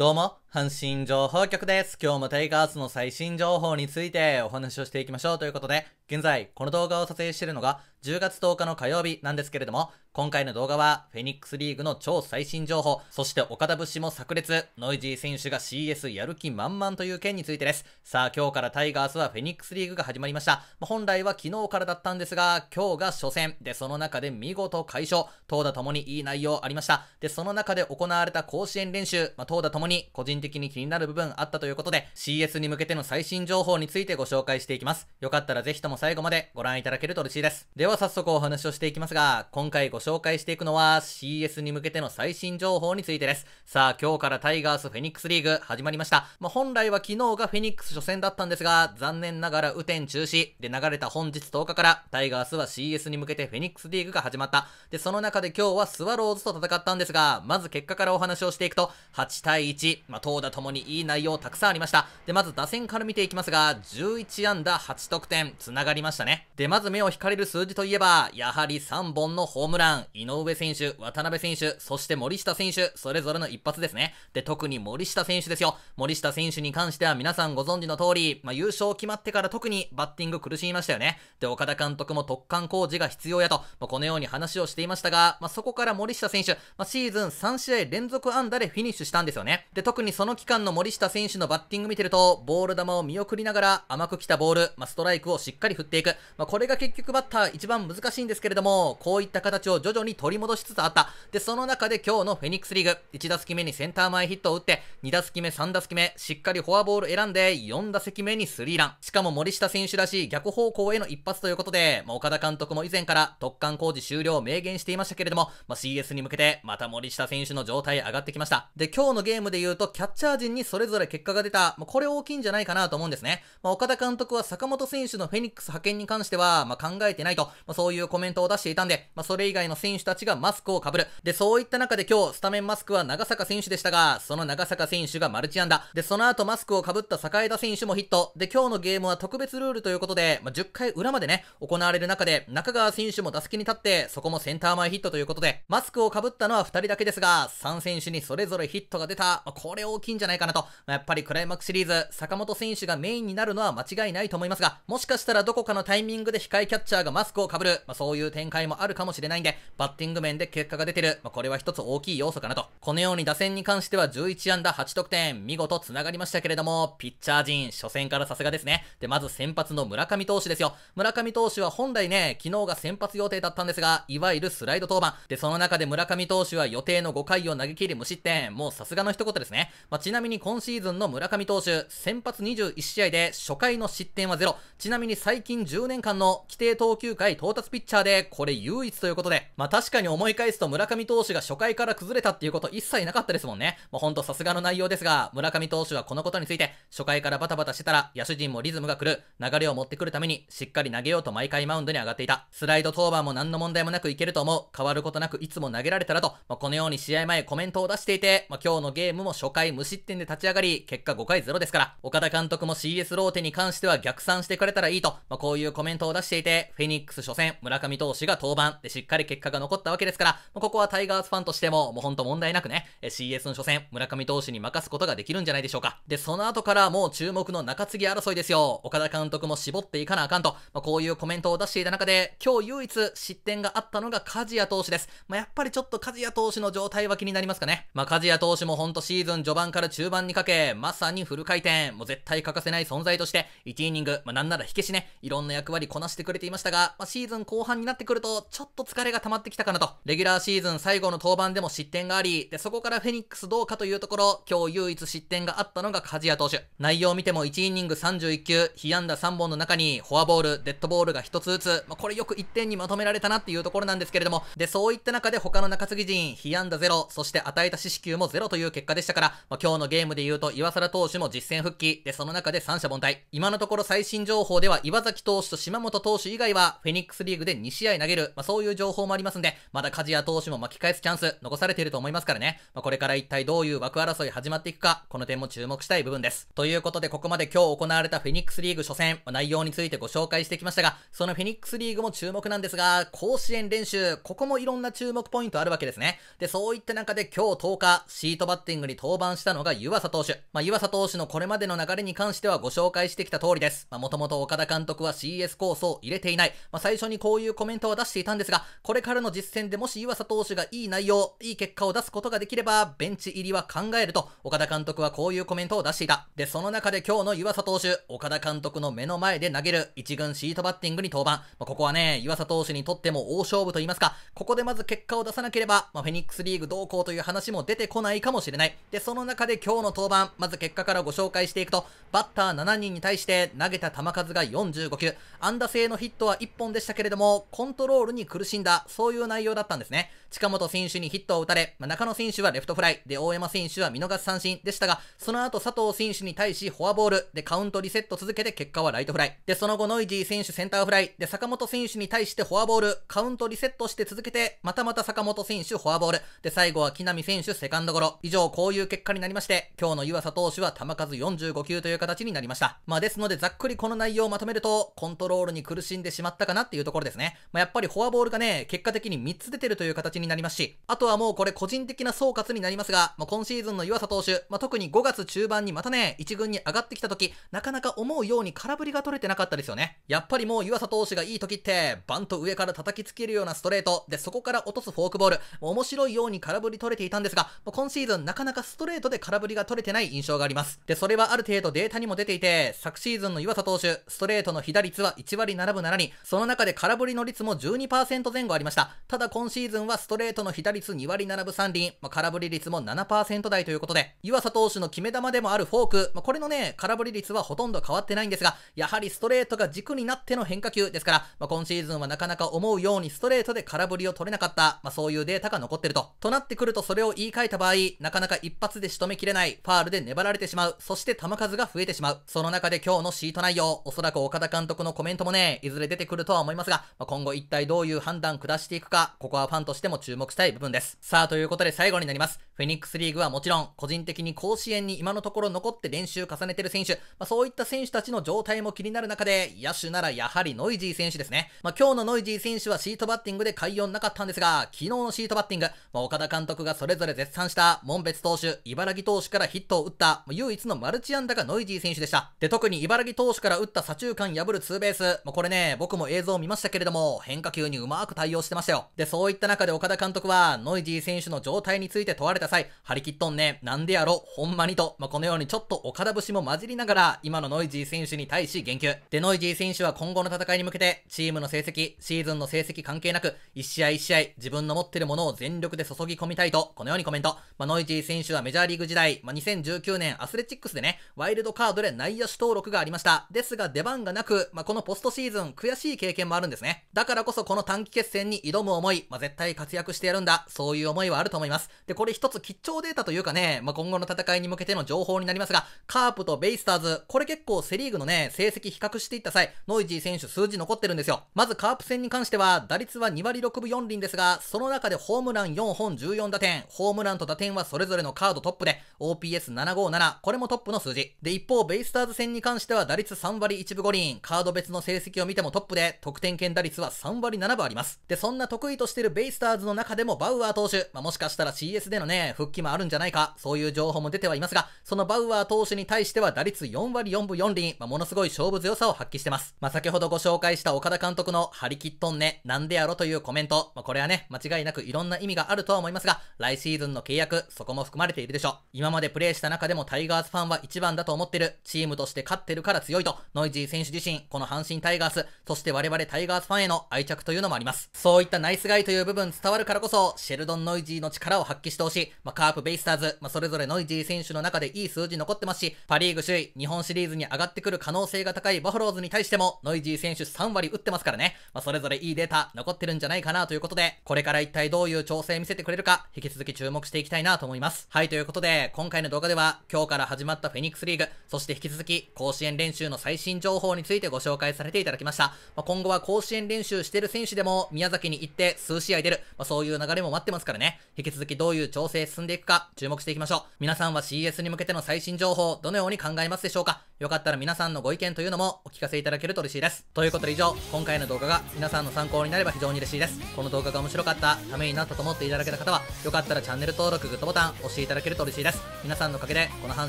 どうも、阪神情報局です。今日もタイガースの最新情報についてお話をしていきましょうということで、現在この動画を撮影しているのが10月10日の火曜日なんですけれども、今回の動画はフェニックスリーグの超最新情報、そして岡田節も炸裂、ノイジー選手が CS やる気満々という件についてです。さあ今日からタイガースはフェニックスリーグが始まりました。本来は昨日からだったんですが、今日が初戦で、その中で見事快勝、投打ともにいい内容ありました。で、その中で行われた甲子園練習、まあ、投打ともに個人的に気になる部分あったということで、CS に向けての最新情報についてご紹介していきます。よかったらぜひとも最後までご覧いただけると嬉しいです。では早速お話をしていきますが、今回ご紹介していくのは CS に向けての最新情報についてです。さあ、今日からタイガースフェニックスリーグ始まりました。まあ、本来は昨日がフェニックス初戦だったんですが、残念ながら雨天中止で流れた本日10日からタイガースは CS に向けてフェニックスリーグが始まった。で、その中で今日はスワローズと戦ったんですが、まず結果からお話をしていくと、8対1、まあ投打ともにいい内容たくさんありました。で、まず打線から見ていきますが、11安打8得点、繋がりましたね。で、まず目を引かれる数字といえば、やはり3本のホームラン、井上選手、渡辺選手、そして森下選手、それぞれの一発ですね。で、特に森下選手ですよ。森下選手に関しては皆さんご存知の通り、まあ、優勝決まってから特にバッティング苦しみましたよね。で、岡田監督も特貫工事が必要やと、まあ、このように話をしていましたが、まあ、そこから森下選手、まシーズン3試合連続安打でフィニッシュしたんですよね。で、特にその期間の森下選手のバッティング見てると、ボール球を見送りながら甘く来たボール、まあ、ストライクをしっかり振っていく。まあ、これが結局バッター一番難しいんですけれども、こういった形を徐々に取り戻しつつあった。で、その中で今日のフェニックスリーグ、1打席目にセンター前ヒットを打って、2打席目、3打席目、しっかりフォアボール選んで、4打席目にスリーラン。しかも森下選手らしい逆方向への一発ということで、まあ、岡田監督も以前から特貫工事終了を明言していましたけれども、まあ、CS に向けてまた森下選手の状態上がってきました。で、今日のゲームで言うと、キャッチャー陣にそれぞれ結果が出た、まあ、これ大きいんじゃないかなと思うんですね。まあ、岡田監督は坂本選手のフェニックス派遣に関しては、まあ、考えてないと、まあ、そういうコメントを出していたんで、まあ、それ以外の選手たちがマスクをかぶる。で、そういった中で今日、スタメンマスクは長坂選手でしたが、その長坂選手がマルチアンダー。で、その後マスクをかぶった坂枝選手もヒット。で、今日のゲームは特別ルールということで、まあ、10回裏までね、行われる中で、中川選手も打席に立って、そこもセンター前ヒットということで、マスクをかぶったのは2人だけですが、3選手にそれぞれヒットが出た、まあ、これ大大きいんじゃないかなと、まあ、やっぱりクライマックスシリーズ、坂本選手がメインになるのは間違いないと思いますが、もしかしたらどこかのタイミングで控えキャッチャーがマスクをかぶる、まあ、そういう展開もあるかもしれないんで、バッティング面で結果が出てる、まあ、これは一つ大きい要素かなと。このように打線に関しては11安打8得点、見事繋がりましたけれども、ピッチャー陣、初戦からさすがですね。で、まず先発の村上投手ですよ。村上投手は本来ね、昨日が先発予定だったんですが、いわゆるスライド登板。で、その中で村上投手は予定の5回を投げ切り無失点。もうさすがの一言ですね。まあ、ちなみに今シーズンの村上投手、先発21試合で初回の失点はゼロ。ちなみに最近10年間の規定投球回到達ピッチャーで、これ唯一ということで、まあ、確かに思い返すと村上投手が初回から崩れたっていうこと一切なかったですもんね。まあ、ほんとさすがの内容ですが、村上投手はこのことについて、初回からバタバタしてたら、野手陣もリズムが来る、流れを持ってくるために、しっかり投げようと毎回マウンドに上がっていた。スライド登板も何の問題もなくいけると思う。変わることなくいつも投げられたらと、まあ、このように試合前コメントを出していて、まあ、今日のゲームも初回回無失点で立ち上がり、結果5回0ですから、岡田監督も CS ローテに関しては逆算してくれたらいいと、まあ、こういうコメントを出していて、フェニックス初戦、村上投手が登板でしっかり結果が残ったわけですから、まあ、ここはタイガースファンとしても、もうほんと問題なくね、CS の初戦、村上投手に任すことができるんじゃないでしょうか。で、その後からもう注目の中継ぎ争いですよ。岡田監督も絞っていかなあかんと、まあ、こういうコメントを出していた中で、今日唯一失点があったのが梶谷投手です。まあ、やっぱりちょっと梶谷投手の状態は気になりますかね。まあ、梶谷投手もほんとシーズン序盤盤から中盤にかけ、まさにフル回転、もう絶対欠かせない存在として、1イニング、まあ、なんなら火消しね、いろんな役割こなしてくれていましたが、まあ、シーズン後半になってくると、ちょっと疲れが溜まってきたかなと、レギュラーシーズン最後の登板でも失点があり、で、そこからフェニックスどうかというところ、今日唯一失点があったのが梶谷投手。内容を見ても1イニング31球、被安打3本の中に、フォアボール、デッドボールが1つずつ、まあ、これよく1点にまとめられたなっていうところなんですけれども、で、そういった中で他の中継ぎ陣、被安打0、そして与えた四死球も0という結果でしたから、まあ、今日のゲームで言うと、岩沢投手も実戦復帰。で、その中で三者凡退。今のところ最新情報では、岩崎投手と島本投手以外は、フェニックスリーグで2試合投げる。まあ、そういう情報もありますんで、まだ梶谷投手も巻き返すチャンス、残されていると思いますからね。まあ、これから一体どういう枠争い始まっていくか、この点も注目したい部分です。ということで、ここまで今日行われたフェニックスリーグ初戦、まあ、内容についてご紹介してきましたが、そのフェニックスリーグも注目なんですが、甲子園練習、ここもいろんな注目ポイントあるわけですね。で、そういった中で今日10日、シートバッティングに登板したのが湯浅投手。まあ、湯浅投手のこれまでの流れに関してはご紹介してきた通りです。まあ、もともと岡田監督は CS 構想を入れていない。まあ、最初にこういうコメントは出していたんですが、これからの実戦でもし湯浅投手がいい内容、いい結果を出すことができれば、ベンチ入りは考えると、岡田監督はこういうコメントを出していた。で、その中で今日の湯浅投手、岡田監督の目の前で投げる1軍シートバッティングに登板。まあ、ここはね、湯浅投手にとっても大勝負と言いますか、ここでまず結果を出さなければ、まあ、フェニックスリーグ同行という話も出てこないかもしれない。で、その中で今日の登板、まず結果からご紹介していくと、バッター7人に対して投げた球数が45球、安打性のヒットは1本でしたけれども、コントロールに苦しんだ、そういう内容だったんですね。近本選手にヒットを打たれ、まあ、中野選手はレフトフライ、で、大山選手は見逃し三振でしたが、その後佐藤選手に対しフォアボール、で、カウントリセット続けて結果はライトフライ、で、その後ノイジー選手センターフライ、で、坂本選手に対してフォアボール、カウントリセットして続けて、またまた坂本選手フォアボール、で、最後は木浪選手セカンドゴロ、以上こういう結果にになりまして、今日の湯浅投手は球数45球という形になりました。まあですのでざっくりこの内容をまとめると、コントロールに苦しんでしまったかなっていうところですね。まあやっぱりフォアボールがね、結果的に3つ出てるという形になりますし、あとはもうこれ個人的な総括になりますが、まあ、今シーズンの湯浅投手、まあ、特に5月中盤にまたね、1軍に上がってきた時、なかなか思うように空振りが取れてなかったですよね。やっぱりもう湯浅投手がいい時って、バンと上から叩きつけるようなストレート、で、そこから落とすフォークボール、面白いように空振り取れていたんですが、まあ、今シーズンなかなかストレートで空振りが取れてない印象があります。で、それはある程度データにも出ていて、昨シーズンの岩佐投手、ストレートの被打率は1割7分7に、その中で空振りの率も12%前後ありました。ただ今シーズンはストレートの被打率2割7分3厘、まあ、空振り率も7%台ということで、岩佐投手の決め球でもあるフォーク、まあ、これのね、空振り率はほとんど変わってないんですが、やはりストレートが軸になっての変化球ですから、まあ、今シーズンはなかなか思うようにストレートで空振りを取れなかった、まあ、そういうデータが残ってると。となってくるとそれを言い換えた場合、なかなか一発でし仕留めきれない、ファールで粘られてしまう、そして球数が増えてしまう。その中で今日のシート内容、おそらく岡田監督のコメントもね、いずれ出てくるとは思いますが、まあ、今後一体どういう判断下していくか、ここはファンとしても注目したい部分です。さあ、ということで最後になります。フェニックスリーグはもちろん、個人的に甲子園に今のところ残って練習重ねてる選手、まあ、そういった選手たちの状態も気になる中で、野手ならやはりノイジー選手ですね。まあ、今日のノイジー選手はシートバッティングで快音なかったんですが、昨日のシートバッティング、まあ、岡田監督がそれぞれ絶賛した、門別投手、茨城投手からヒットを打った、唯一のマルチンダがノイジー選手でした。で、特に茨城投手から打った左中間破るツーベース、これね、僕も映像を見ましたけれども、変化球にうまく対応してましたよ。で、そういった中で岡田監督は、ノイジー選手の状態について問われた際、張り切っとんね、なんでやろ、ほんまにと、まあ、このようにちょっと岡田節も混じりながら、今のノイジー選手に対し言及。で、ノイジー選手は今後の戦いに向けて、チームの成績、シーズンの成績関係なく、一試合一試合、自分の持ってるものを全力で注ぎ込みたいと、このようにコメント。まあ、ノイジー選手はメジャーリーグ時代、まあ、2019年アスレチックスでね、ワイルドカードで内野手登録がありました。ですが出番がなく、まあ、このポストシーズン悔しい経験もあるんですね。だからこそこの短期決戦に挑む思い、まあ、絶対活躍してやるんだ、そういう思いはあると思います。で、これ一つ貴重データというかね、まあ、今後の戦いに向けての情報になりますが、カープとベイスターズ、これ結構セリーグのね、成績比較していった際、ノイジー選手数字残ってるんですよ。まずカープ戦に関しては、打率は2割6分4厘ですが、その中でホームラン4本14打点、ホームランと打点はそれぞれのカードトッププで、OPS757、これもトップの数字。で、一方、ベイスターズ戦に関しては打率3割1分5厘、カード別の成績を見てもトップで、得点圏打率は3割7分あります。で、そんな得意としてるベイスターズの中でもバウアー投手、まあ、もしかしたら CS でのね、復帰もあるんじゃないか、そういう情報も出てはいますが、そのバウアー投手に対しては打率4割4分4厘、まあ、ものすごい勝負強さを発揮してます。まあ、先ほどご紹介した岡田監督の張り切っとんね、なんでやろというコメント、まあ、これはね、間違いなくいろんな意味があるとは思いますが、来シーズンの契約、そこも含まれているでしょう。今までプレーした中でもタイガースファンは一番だと思ってる。チームとして勝ってるから強いと、ノイジー選手自身、この阪神タイガース、そして我々タイガースファンへの愛着というのもあります。そういったナイスガイという部分伝わるからこそ、シェルドン・ノイジーの力を発揮してほしい。まあ、カープ・ベイスターズ、まあ、それぞれノイジー選手の中でいい数字残ってますし、パリーグ首位、日本シリーズに上がってくる可能性が高いバファローズに対しても、ノイジー選手3割打ってますからね。まあ、それぞれいいデータ残ってるんじゃないかなということで、これから一体どういう調整見せてくれるか、引き続き注目していきたいなと思います。はい、ということでことで、今回の動画では、今日から始まったフェニックスリーグ、そして引き続き、甲子園練習の最新情報についてご紹介されていただきました。まあ、今後は甲子園練習してる選手でも、宮崎に行って数試合出る、まあ、そういう流れも待ってますからね。引き続きどういう調整進んでいくか、注目していきましょう。皆さんは CS に向けての最新情報、どのように考えますでしょうかよかったら皆さんのご意見というのもお聞かせいただけると嬉しいです。ということで以上、今回の動画が皆さんの参考になれば非常に嬉しいです。この動画が面白かった、ためになったと思っていただけた方は、よかったらチャンネル登録、グッドボタン押していただけると嬉しいです。皆さんのおかげで、この阪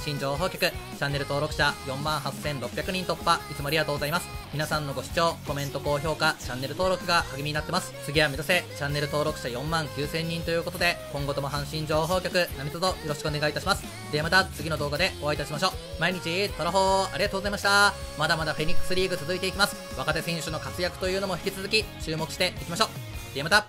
神情報局、チャンネル登録者48,600人突破、いつもありがとうございます。皆さんのご視聴、コメント、高評価、チャンネル登録が励みになってます。次は目指せ、チャンネル登録者49,000人ということで、今後とも阪神情報局、何卒よろしくお願いいたします。ではまた次の動画でお会いいたしましょう。毎日、トラホー、ありがとうございました。まだまだフェニックスリーグ続いていきます。若手選手の活躍というのも引き続き注目していきましょう。ではまた